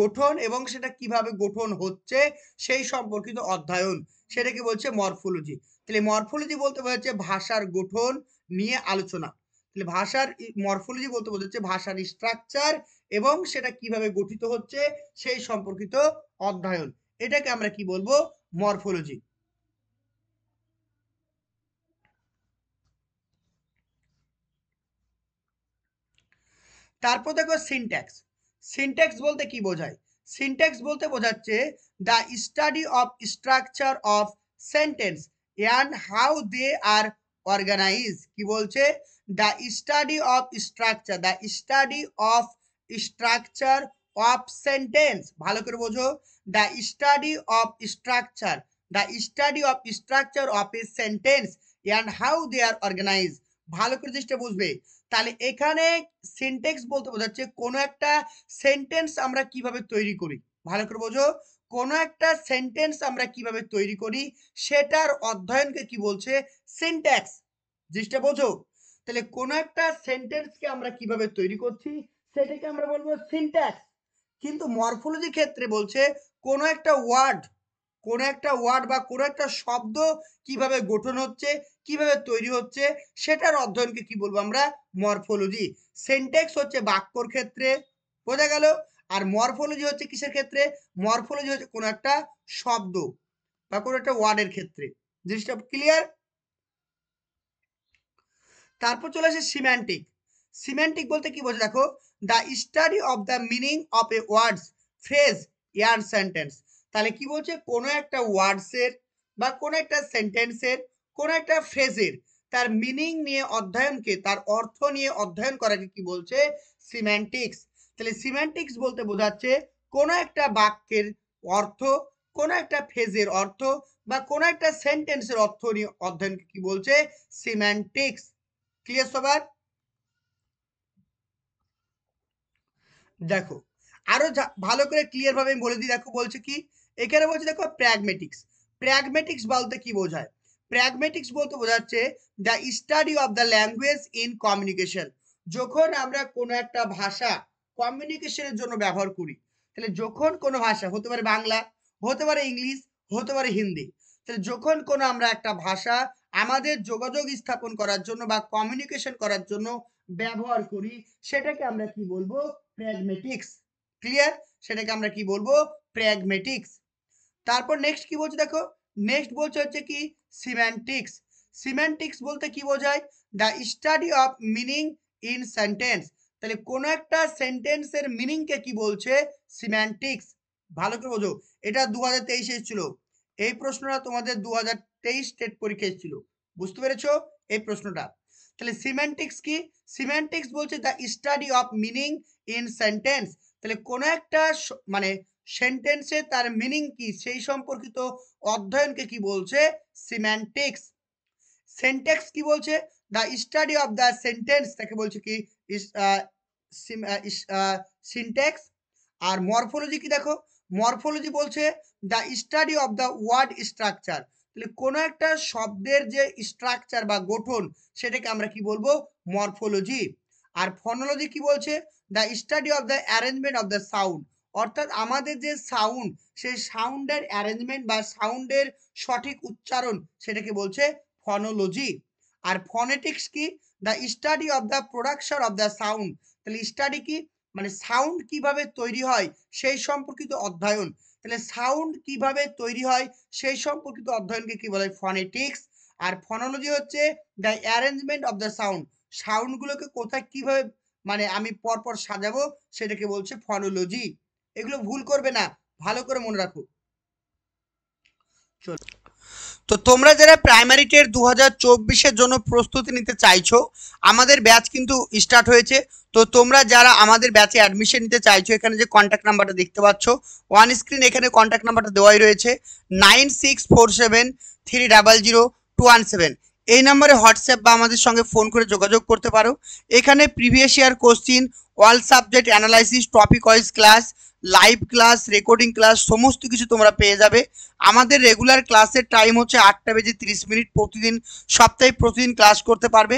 গঠন এবং সেটা কিভাবে গঠন হচ্ছে সেই সম্পর্কিত অধ্যয়ন সেটাকে বলছে মরফোলজি তাহলে মরফোলজি বলতে হচ্ছে ভাষার গঠন নিয়ে আলোচনা তাহলে ভাষার মরফোলজি বলতে বোঝাচ্ছে ভাষার স্ট্রাকচার এবং সেটা কিভাবে গঠিত হচ্ছে সেই সম্পর্কিত অধ্যয়ন এটাকে আমরা কি বলবো মরফোলজি তারপর দেখো সিনট্যাক্স সিনট্যাক্স বলতে কি বোঝায় সিনট্যাক্স বলতে বোঝাচ্ছে the study of structure of sentence and how they are organise কি বলছে the study of structure the study of structure of sentence ভালো করে বোঝো the study of structure the study of structure of a sentence and how they are organise ভালো করে জিনিসটা বুঝবে তাহলে এখানে সেন্টেন্স বলতে বোঝাচ্ছে কোনো একটা সেন্টেন্স আমরা কিভাবে তৈরি করি ভালো করে বোঝো কোনো একটা সেন্টেন্স আমরা কিভাবে তৈরি করি সেটার অধ্যয়নকে কি বলছে সিনট্যাক্স জিনিসটা বোঝো তাহলে কোনো একটা সেন্টেন্সকে আমরা কিভাবে তৈরি করছি সেটাকে আমরা বলবো সিনট্যাক্স কিন্তু মরফোলজি ক্ষেত্রে বলছে কোনো একটা ওয়ার্ড কোনো একটা ওয়ার্ড বা কোনো একটা শব্দ কিভাবে গঠন হচ্ছে কিভাবে তৈরি হচ্ছে সেটার অধ্যয়নকে কি বলবো আমরা মরফোলজি সেন্টেক্স হচ্ছে বাক্যর ক্ষেত্রে বোঝা গেল আর মরফোলজি হচ্ছে কিসের ক্ষেত্রে মরফোলজি হচ্ছে কোনো একটা শব্দ বা কোনো একটা ওয়ার্ডের ক্ষেত্রে জিনিসটা ক্লিয়ার তারপর চলে আসে সিম্যান্টিক সিম্যান্টিক বলতে কি বলছে দেখো the study of the meaning of a words phrase or sentence তাহলে কি বলছে কোনো একটা ওয়ার্ডসের বা কোনো একটা সেন্টেন্সের কোনো একটা ফ্রেজের তার মিনিং নিয়ে অধ্যয়নকে তার অর্থ নিয়ে অধ্যয়ন করাকে কি বলছে সিম্যান্টিক্স তাহলে সিমেন্টিক্স বলতে বোঝাচ্ছে কোনো একটা বাক্যের অর্থ কোনো একটা ফেজের অর্থ বা কোনো একটা সেন্টেন্সের অর্থ নিয়ে অধ্যয়নকে কি বলছে সিমেন্টিক্স ক্লিয়ার সবার দেখো আরো ভালো করে ক্লিয়ার ভাবে বলে দিই দেখো বলছে কি এখানে বলছে দেখো প্র্যাগমেটিক্স প্র্যাগমেটিক্স বলতে কি বোঝায় প্র্যাগমেটিক্স বলতে বোঝাচ্ছে the study of the language in communication যখন আমরা কোনো একটা ভাষা কমিউনিকেশনের জন্য ব্যবহার করি তাহলে যখন কোনো ভাষা হতে পারে বাংলা হতে পারে ইংলিশ হতে পারে হিন্দি তাহলে যখন কোনো আমরা একটা ভাষা আমাদের যোগাযোগ স্থাপন করার জন্য বা কমিউনিকেশন করার জন্য ব্যবহার করি সেটাকে আমরা কি বলবো প্র্যাগমেটিক্স ক্লিয়ার সেটাকে আমরা কি বলবো প্র্যাগমেটিক্স তারপর নেক্সট কি বলছে দেখো নেক্সট বলছে হচ্ছে কি সিম্যান্টিক্স সিম্যান্টিক্স বলতে কি বোঝায় the study of meaning in sentence তাহলে কোনো একটা সেন্টেন্সের মিনিংকে কি বলছে সিম্যান্টিক্স ভালো করে বোঝো এটা দু হাজার তেইশে এসেছিল এই প্রশ্নটা তোমাদের দু হাজার তেইশ স্টেট পরীক্ষা এসেছিল বুঝতে পেরেছো এই প্রশ্নটা তাহলে সিম্যান্টিক্স কি সিম্যান্টিক্স বলছে the study of meaning in sentence তাহলে কোনো একটা মানে সেন্টেন্সে তার মিনিং কি সেই সম্পর্কিত অধ্যয়নকে কি বলছে সিম্যান্টিক্স সেন্টেক্স কি বলছে the study of the sentence তাকে বলছে কি সিনট্যাক্স আর মরফোলজি কি দেখো মরফোলজি বলছে the study of the word structure তাহলে কোনো একটা শব্দের যে স্ট্রাকচার বা গঠন সেটাকে আমরা কি বলবো মরফোলজি আর ফনোলজি কি বলছে the study of the arrangement of the sound অর্থাৎ আমাদের যে সাউন্ড সেই সাউন্ডের অ্যারেঞ্জমেন্ট বা সাউন্ডের সঠিক উচ্চারণ সেটাকে বলছে ফনোলজি আর ফনেটিক্স কি the study of the production of the sound তাহলে স্টাডি কি মানে সাউন্ড কিভাবে তৈরি হয় সেই সম্পর্কিত অধ্যয়ন তাহলে সাউন্ড কিভাবে তৈরি হয় সেই সম্পর্কিত অধ্যয়নকে কি বলে ফনেটিক্স আর ফনোলজি হচ্ছে the arrangement of the sound সাউন্ডগুলোকে কোথায় কিভাবে মানে আমি পরপর সাজাবো সেটাকে বলছে ফনোলজি এগুলো ভুল করবে না ভালো করে মনে রাখো চলো তো তোমরা যারা প্রাইমারি টের দু হাজার জন্য প্রস্তুতি নিতে চাইছো আমাদের ব্যাচ কিন্তু স্টার্ট হয়েছে তো তোমরা যারা আমাদের ব্যাচে অ্যাডমিশন নিতে চাইছো এখানে যে কন্ট্যাক্ট নাম্বারটা দেখতে পাচ্ছ ওয়ান স্ক্রিন এখানে কন্ট্যাক্ট নাম্বারটা দেওয়াই রয়েছে nine six four seven three double zero two one seven এই নাম্বারে হোয়াটসঅ্যাপ বা আমাদের সঙ্গে ফোন করে যোগাযোগ করতে পারো এখানে previous year question all subject analysis topic wise class live class recording class সমস্ত কিছু তোমরা পেয়ে যাবে আমাদের রেগুলার ক্লাসের টাইম হচ্ছে আটটা বেজে তিরিশ মিনিট প্রতিদিন সপ্তাহে প্রতিদিন ক্লাস করতে পারবে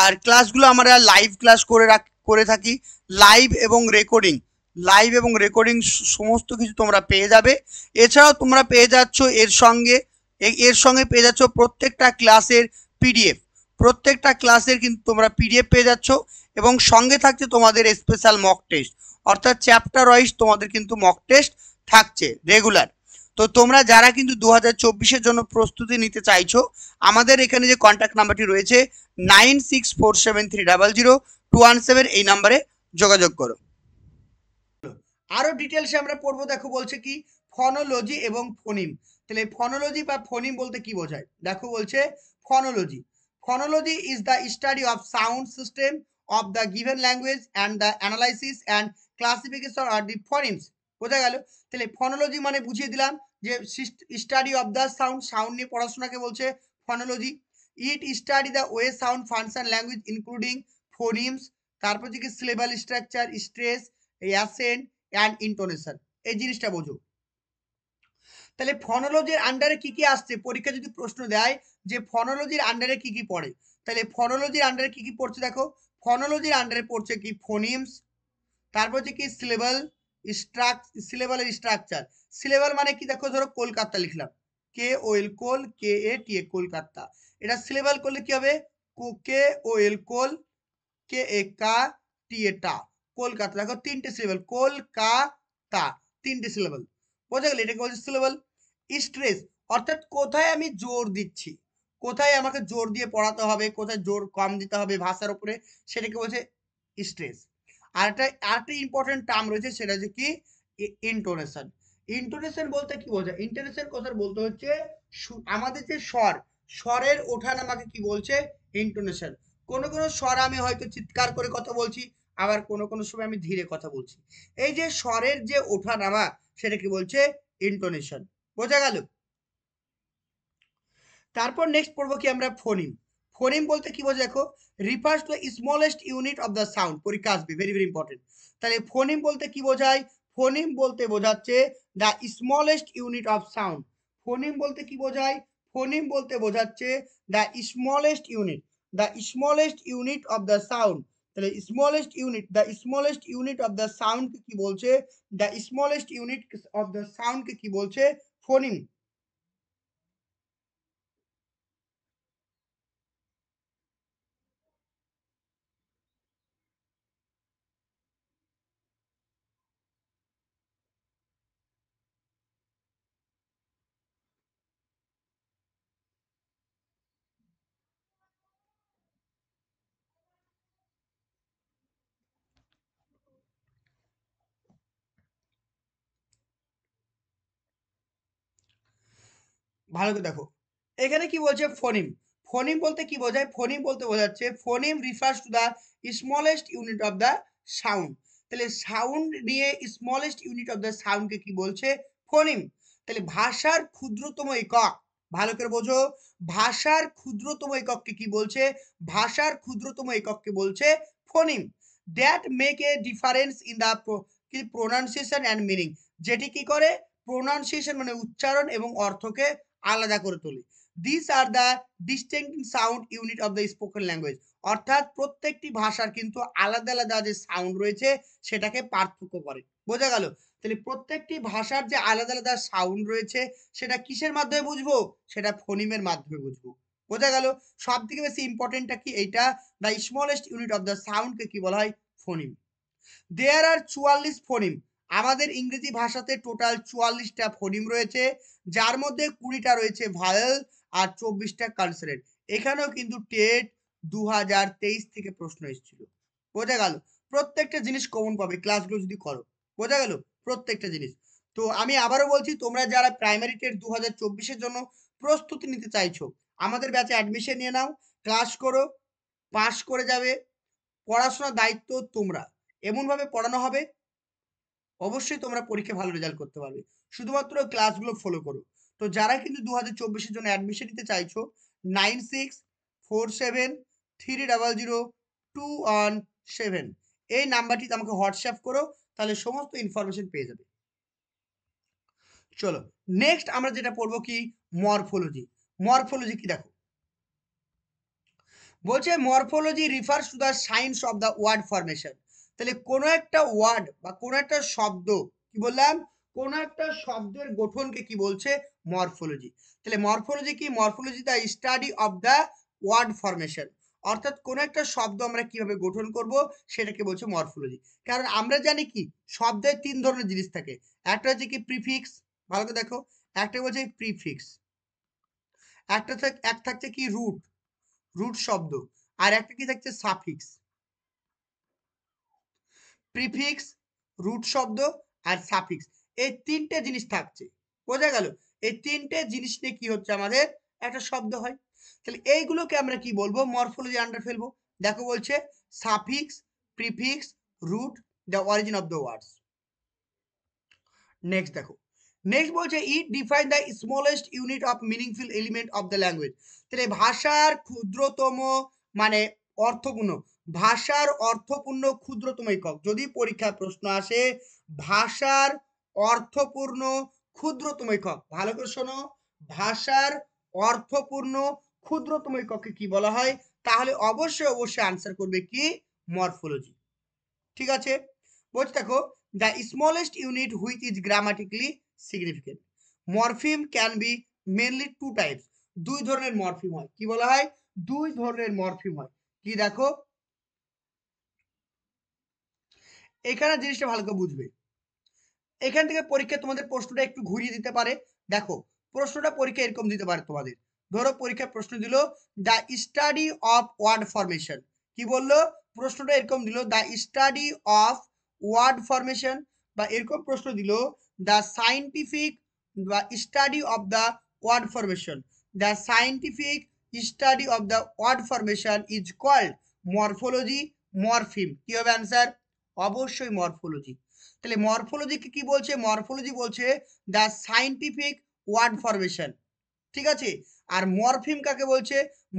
আর ক্লাসগুলো আমরা লাইভ ক্লাস করে রাখ করে থাকি লাইভ এবং রেকর্ডিং লাইভ এবং রেকর্ডিং সমস্ত কিছু তোমরা পেয়ে যাবে এছাড়াও তোমরা পেয়ে যাচ্ছ এর সঙ্গে এর সঙ্গে পেয়ে যাচ্ছ প্রত্যেকটা ক্লাসের পিডিএফ প্রত্যেকটা ক্লাসের কিন্তু তোমরা পিডিএফ পেয়ে যাচ্ছ এবং সঙ্গে থাকছে তোমাদের স্পেশাল মক টেস্ট অর্থাৎ চ্যাপ্টার ওয়াইজ তোমাদের কিন্তু মক টেস্ট থাকছে রেগুলার তো তোমরা যারা কিন্তু দু হাজার জন্য প্রস্তুতি নিতে চাইছো আমাদের এখানে যে কন্ট্যাক্ট নাম্বারটি রয়েছে nine six four seven three double zero two one seven এই নাম্বারে যোগাযোগ করো আরও ডিটেলসে আমরা পড়বো দেখো বলছে কি ফনোলজি এবং ফোনিম তাহলে ফনোলজি বা ফোনিম বলতে কি বোঝায় দেখো বলছে phonology phonology is the study of sound system of the given language and the analysis and classification are the phonemes বোঝা গেল তাহলে ফনোলজি মানে বুঝিয়ে দিলাম যে study of the sound sound নিয়ে পড়াশোনাকে বলছে phonology it study the way sound function language including phonemes তারপর থেকে syllable structure stress accent and intonation এই জিনিসটা বোঝো তাহলে ফনোলজির আন্ডারে কি কি আসছে পরীক্ষা যদি প্রশ্ন দেয় যে ফনোলজির আন্ডারে কি কি পড়ে তাহলে ফনোলজির আন্ডারে কি কি পড়ছে দেখো ফনোলজির আন্ডারে পড়ছে কি ফোনিমস তারপর হচ্ছে কি সিলেবাল স্ট্রাক সিলেবালের স্ট্রাকচার সিলেবাল মানে কি দেখো ধরো কলকাতা লিখলাম কে ওয়েল কোল কে এ টি এ কলকাতা এটা সিলেবাল করলে কি হবে কে ওয়েল কোল কে এ কা টি এ টা কলকাতা দেখো তিনটে সিলেবাল তা তিনটে সিলেবাল বোঝা গেল এটাকে বলছে সিলেবাল স্ট্রেস অর্থাৎ কোথায় আমি জোর দিচ্ছি কোথায় আমাকে জোর দিয়ে পড়াতে হবে কোথায় জোর কম দিতে হবে ভাষার উপরে সেটাকে বলছে স্ট্রেস আর একটা আরেকটা ইম্পর্টেন্ট টার্ম রয়েছে সেটা হচ্ছে কি ইন্টোনেশন ইন্টোনেশন বলতে কি বোঝায় ইন্টোনেশন কথা বলতে হচ্ছে আমাদের যে স্বর স্বরের ওঠান আমাকে কি বলছে ইন্টোনেশন কোনো কোনো স্বর আমি হয়তো চিৎকার করে কথা বলছি আবার কোনো কোনো সময় আমি ধীরে কথা বলছি এই যে স্বরের যে ওঠা নামা সেটা কি বলছে ইন্টোনেশন বোঝা গেল তারপর নেক্সট পড়বো কি আমরা ফোনিম ফোনিম বলতে কি বোঝা দেখো refers to smallest unit of the sound পরীক্ষা আসবে ভেরি ভেরি ইম্পর্টেন্ট তাহলে ফোনিম বলতে কি বোঝায় ফোনিম বলতে বোঝাচ্ছে the smallest unit of sound phoneme বলতে কি বোঝায় ফোনিম বলতে বোঝাচ্ছে the smallest unit the smallest unit of the sound তাহলে smallest unit the smallest unit of the সাউন্ডকে কি বলছে the smallest unit of the সাউন্ডকে কি বলছে ফোনিম ভালো করে দেখো এখানে কি বলছে ফোনিম ফোনিম বলতে কি বোঝায় ফোনিম বলতে বোঝাচ্ছে phoneme refers to the smallest unit of the sound তাহলে সাউন্ড নিয়ে স্মলেস্ট ইউনিট অফ দ্য সাউন্ডকে কি বলছে ফোনিম তাহলে ভাষার ক্ষুদ্রতম একক ভালো করে বোঝো ভাষার ক্ষুদ্রতম একককে কি বলছে ভাষার ক্ষুদ্রতম একককে বলছে phoneme that make a difference in the কি প্রোনাউন্সিয়েশন অ্যান্ড মিনিং যেটি কি করে প্রোনাউন্সিয়েশন মানে উচ্চারণ এবং অর্থকে আলাদা করে তোলে this are the distinct sound unit of the spoken language অর্থাৎ প্রত্যেকটি ভাষার কিন্তু আলাদা আলাদা যে সাউন্ড রয়েছে সেটাকে পার্থক্য করে বোঝা গেল তাহলে প্রত্যেকটি ভাষার যে আলাদা আলাদা সাউন্ড রয়েছে সেটা কিসের মাধ্যমে বুঝবো সেটা ফোনিমের মাধ্যমে বুঝবো বোঝা গেল সব থেকে বেশি ইম্পর্টেন্টটা কি এইটা the smallest unit of the সাউন্ডকে কি বলা হয় ফোনিম দেয়ার আর চুয়াল্লিশ ফোনিম আমাদের ইংরেজি ভাষাতে টোটাল চুয়াল্লিশটা ফোনিম রয়েছে যার মধ্যে কুড়িটা রয়েছে ভায়াল আর চব্বিশটা কনসোনেন্ট এখানেও কিন্তু টেট দু থেকে প্রশ্ন এসেছিল বোঝা গেল প্রত্যেকটা জিনিস কমন পাবে ক্লাসগুলো যদি করো বোঝা গেল প্রত্যেকটা জিনিস তো আমি আবারও বলছি তোমরা যারা প্রাইমারি টেট দু হাজার জন্য প্রস্তুতি নিতে চাইছো আমাদের ব্যাচে অ্যাডমিশন নিয়ে নাও ক্লাস করো পাশ করে যাবে পড়াশোনার দায়িত্ব তোমরা এমনভাবে পড়ানো হবে অবশ্যই তোমরা পরীক্ষা ভালো রেজাল্ট করতে পারবে শুধুমাত্র ক্লাসগুলো ফলো করো তো যারা কিন্তু দু হাজার চব্বিশের জন্য অ্যাডমিশন নিতে চাইছো nine six four seven three double zero two one seven এই নাম্বারটিতে আমাকে হোয়াটসঅ্যাপ করো তাহলে সমস্ত ইনফরমেশন পেয়ে যাবে চলো নেক্সট আমরা যেটা পড়বো কি মরফোলজি মরফোলজি কি দেখো বলছে morphology refers to the science of the word formation তাহলে কোনো একটা ওয়ার্ড বা কোনো একটা শব্দ কি বললাম কোন একটা শব্দের গঠনকে কি বলছে মরফোলজি তাহলে মরফোলজি কি morphology the study of the word formation অর্থাৎ কোন একটা শব্দ আমরা কিভাবে গঠন করব সেটাকে বলছে মরফোলজি কারণ আমরা জানি কি শব্দে তিন ধরনের জিনিস থাকে একটা হচ্ছে কি প্রিফিক্স ভালো করে দেখো একটা বলছে প্রিফিক্স একটা এক থাকছে কি রুট রুট শব্দ আর একটা কি থাকছে সাফিক্স প্রিফিক্স রুট শব্দ আর সাফিক্স এই তিনটে জিনিস থাকছে বোঝা গেল এই তিনটে জিনিস নিয়ে কি হচ্ছে আমাদের একটা শব্দ হয় তাহলে এইগুলোকে আমরা কি বলবো মরফোলজি আন্ডার ফেলবো দেখো বলছে suffix prefix root the origin of the words next দেখো নেক্সট বলছে it define the smallest unit of meaningful element of the language তাহলে ভাষার ক্ষুদ্রতম মানে অর্থগুণ ভাষার অর্থপূর্ণ ক্ষুদ্রতম একক যদি পরীক্ষা প্রশ্ন আসে ভাষার অর্থপূর্ণ ক্ষুদ্রতম একক ভালো করে শোনো ভাষার অর্থপূর্ণ ক্ষুদ্রতম এককে কি বলা হয় তাহলে অবশ্যই অবশ্যই আনসার করবে কি মরফোলজি ঠিক আছে বলছি দেখো the smallest unit which is grammatically significant morpheme can be mainly two types দুই ধরনের মরফিম হয় কি বলা হয় দুই ধরনের মরফিম হয় কি দেখো এখানে জিনিসটা ভালো করে বুঝবে এখান থেকে পরীক্ষা তোমাদের প্রশ্নটা একটু ঘুরিয়ে দিতে পারে দেখো প্রশ্নটা পরীক্ষা এরকম দিতে পারে তোমাদের ধরো পরীক্ষা প্রশ্ন দিল the study of word formation কি বললো প্রশ্নটা এরকম দিল the study of word formation বা এরকম প্রশ্ন দিল দ্য সাইন্টিফিক বা study of the word formation the scientific study of the word formation is called morphology morpheme কি হবে অ্যান্সার অবশ্যই মরফোলজি তাহলে মরফোলজিকে কি বলছে মরফোলজি বলছে দ্য সাইন্টিফিক ওয়ার্ড ফরমেশন ঠিক আছে আর মরফিম কাকে বলছে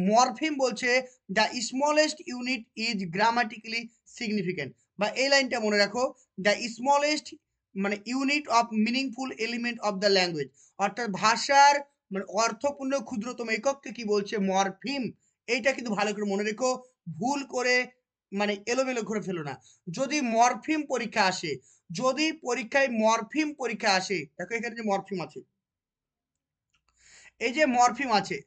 মরফিম বলছে the smallest unit is grammatically significant বা এই লাইনটা মনে রাখো দ্য স্মলেস্ট মানে unit of meaningful element of the language অর্থাৎ ভাষার মানে অর্থপূর্ণ ক্ষুদ্রতম এককে কি বলছে মরফিম এইটা কিন্তু ভালো করে মনে রেখো ভুল করে মানে এলোমেলো ঘুরে ফেলো না যদি মরফিম পরীক্ষা আসে যদি পরীক্ষায় মরফিম পরীক্ষা আসে দেখো এখানে যে মরফিম আছে এই যে মরফিম আছে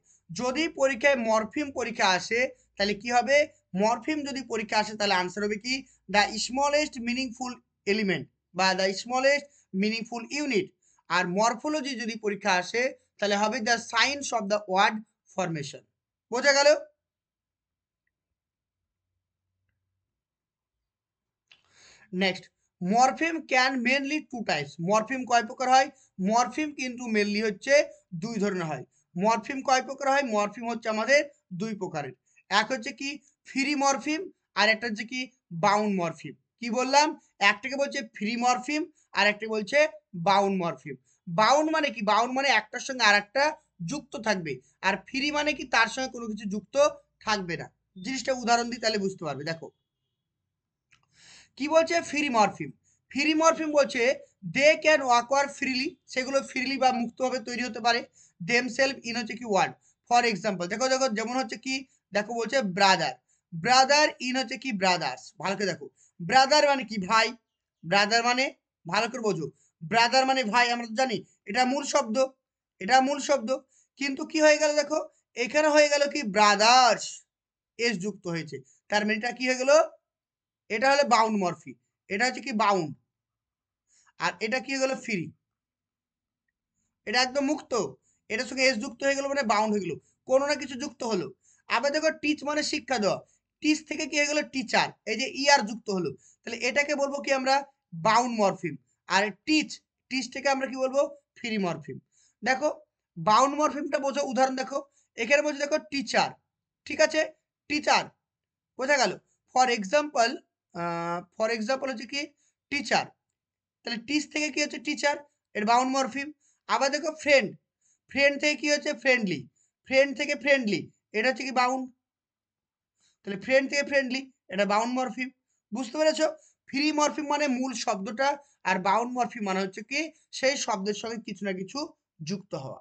যদি পরীক্ষায় মরফিম পরীক্ষা আসে তাহলে কি হবে মরফিম যদি পরীক্ষা আসে তাহলে আনসার হবে কি দ্য স্মলেস্ট মিনিংফুল এলিমেন্ট বা দ্য স্মলেস্ট মিনিংফুল ইউনিট আর মরফোলজি যদি পরীক্ষা আসে তাহলে হবে the science of the word formation বোঝা গেল next morpheme can mainly two types morpheme কয় প্রকার হয় মরফিম কিন্তু মেনলি হচ্ছে দুই ধরনের হয় মরফিম কয় প্রকার হয় মরফিম হচ্ছে আমাদের দুই প্রকারের এক হচ্ছে কি ফ্রি মরফিম আর একটা হচ্ছে কি বাউন্ড মরফিম কি বললাম একটাকে বলছে ফ্রি মরফিম আর একটা বলছে বাউন্ড মরফিম বাউন্ড মানে কি বাউন্ড মানে একটার সঙ্গে আর একটা যুক্ত থাকবে আর ফ্রি মানে কি তার সঙ্গে কোনো কিছু যুক্ত থাকবে না জিনিসটা উদাহরণ দিই তাহলে বুঝতে পারবে দেখো কি বলছে ফ্রি মরফিম ফ্রি মরফিম বলছে দে ক্যান ওয়াকওয়ার ফ্রিলি সেগুলো ফ্রিলি বা মুক্তভাবে তৈরি হতে পারে দেম সেলফ ইন হচ্ছে কি ওয়ার্ড ফর এক্সাম্পল দেখো দেখো যেমন হচ্ছে কি দেখো বলছে ব্রাদার ব্রাদার ইন হচ্ছে কি ব্রাদার্স ভালো করে দেখো ব্রাদার মানে কি ভাই ব্রাদার মানে ভালো করে বোঝো ব্রাদার মানে ভাই আমরা তো জানি এটা মূল শব্দ এটা মূল শব্দ কিন্তু কি হয়ে গেল দেখো এখানে হয়ে গেল কি ব্রাদার্স এস যুক্ত হয়েছে তার মানে এটা কি হয়ে গেল এটা হলো বাউন্ড মরফি এটা হচ্ছে কি বাউন্ড আর এটা কি হয়ে গেলো ফ্রি এটা একদম মুক্ত এটার সঙ্গে এস যুক্ত হয়ে গেলো মানে বাউন্ড হয়ে গেলো কোনো না কিছু যুক্ত হলো আবার দেখো টিচ মানে শিক্ষা দেওয়া টিচ থেকে কি হয়ে গেলো টিচার এই যে ইয়ার যুক্ত হলো তাহলে এটাকে বলবো কি আমরা বাউন্ড মরফিম আর টিচ টিচ থেকে আমরা কি বলবো ফ্রি মরফিম দেখো বাউন্ড মরফিমটা বোঝো উদাহরণ দেখো এখানে বলছে দেখো টিচার ঠিক আছে টিচার বোঝা গেল ফর এক্সাম্পল ফর এক্সাম্পল হচ্ছে কি টিচার তাহলে টিচ থেকে কি হচ্ছে টিচার এর বাউন্ড মরফিম আবার দেখো ফ্রেন্ড ফ্রেন্ড থেকে কি হচ্ছে ফ্রেন্ডলি ফ্রেন্ড থেকে ফ্রেন্ডলি এটা হচ্ছে কি বাউন্ড তাহলে ফ্রেন্ড থেকে ফ্রেন্ডলি এটা বাউন্ড মরফিম বুঝতে পেরেছ ফ্রি মরফিম মানে মূল শব্দটা আর বাউন্ড মরফিম মানে হচ্ছে কি সেই শব্দের সঙ্গে কিছু না কিছু যুক্ত হওয়া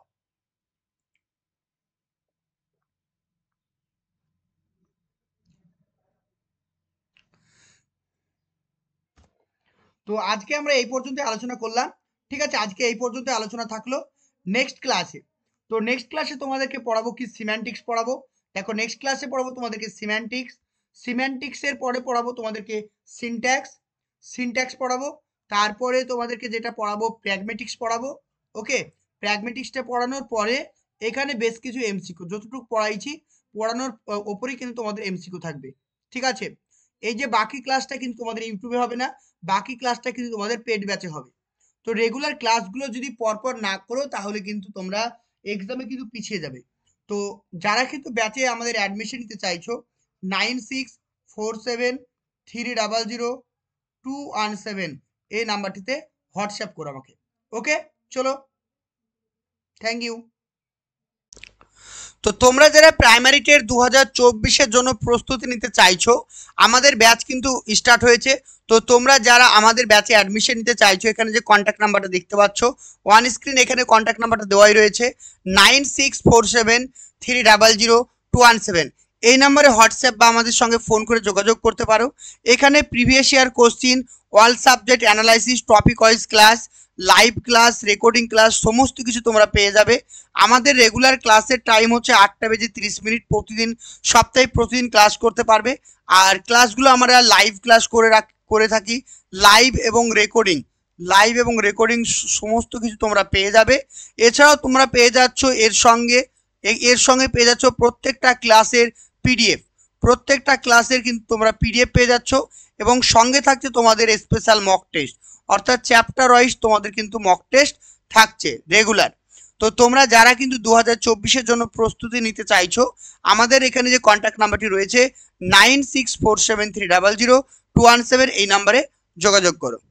তো আজকে আমরা এই পর্যন্ত আলোচনা করলাম ঠিক আছে আজকে এই পর্যন্ত আলোচনা থাকলো নেক্সট ক্লাসে তো নেক্সট ক্লাসে তোমাদেরকে পড়াবো কি সিম্যান্টিক্স পড়াবো দেখো নেক্সট ক্লাসে পড়াবো তোমাদেরকে সিম্যান্টিক্স সিম্যান্টিক্সের পরে পড়াবো তোমাদেরকে সিনট্যাক্স সিনট্যাক্স পড়াবো তারপরে তোমাদেরকে যেটা পড়াবো প্র্যাগমেটিক্স পড়াবো ওকে প্র্যাগমেটিক্সটা পড়ানোর পরে এখানে বেশ কিছু এমসিকিউ যতটুকু পড়াইছি পড়ানোর ওপরেই কিন্তু তোমাদের এমসিকিউ থাকবে ঠিক আছে এই যে বাকি ক্লাসটা কিন্তু তোমাদের ইউটিউবে হবে না বাকি ক্লাসটা কিন্তু তোমাদের পেট ব্যাচে হবে তো রেগুলার ক্লাসগুলো যদি পরপর না করো তাহলে কিন্তু তোমরা এক্সামে কিন্তু পিছিয়ে যাবে তো যারা কিন্তু ব্যাচে আমাদের অ্যাডমিশন নিতে চাইছো nine six four seven three double zero two one seven এই নাম্বারটিতে হোয়াটসঅ্যাপ করো আমাকে ওকে চলো থ্যাংক ইউ তো তোমরা যারা প্রাইমারি টেট দু হাজার জন্য প্রস্তুতি নিতে চাইছো আমাদের ব্যাচ কিন্তু স্টার্ট হয়েছে তো তোমরা যারা আমাদের ব্যাচে অ্যাডমিশন নিতে চাইছো এখানে যে কন্ট্যাক্ট নাম্বারটা দেখতে পাচ্ছ ওয়ান স্ক্রিন এখানে কন্ট্যাক্ট নাম্বারটা দেওয়াই রয়েছে nine six four seven three double zero two one seven এই নাম্বারে হোয়াটসঅ্যাপ বা আমাদের সঙ্গে ফোন করে যোগাযোগ করতে পারো এখানে previous year question all subject analysis topic wise class live class recording class সমস্ত কিছু তোমরা পেয়ে যাবে আমাদের রেগুলার ক্লাসের টাইম হচ্ছে আটটা বেজে তিরিশ মিনিট প্রতিদিন সপ্তাহে প্রতিদিন ক্লাস করতে পারবে আর ক্লাসগুলো আমরা লাইভ ক্লাস করে রাখ করে থাকি লাইভ এবং রেকর্ডিং লাইভ এবং রেকর্ডিং সমস্ত কিছু তোমরা পেয়ে যাবে এছাড়াও তোমরা পেয়ে যাচ্ছ এর সঙ্গে এর সঙ্গে পেয়ে যাচ্ছ প্রত্যেকটা ক্লাসের পিডিএফ প্রত্যেকটা ক্লাসের কিন্তু তোমরা পিডিএফ পেয়ে যাচ্ছ এবং সঙ্গে থাকছে তোমাদের স্পেশাল মক টেস্ট অর্থাৎ চ্যাপ্টার ওয়াইজ তোমাদের কিন্তু মক টেস্ট থাকছে রেগুলার তো তোমরা যারা কিন্তু দু হাজার জন্য প্রস্তুতি নিতে চাইছো আমাদের এখানে যে কন্ট্যাক্ট নাম্বারটি রয়েছে nine six four seven three double zero two one seven এই নাম্বারে যোগাযোগ করো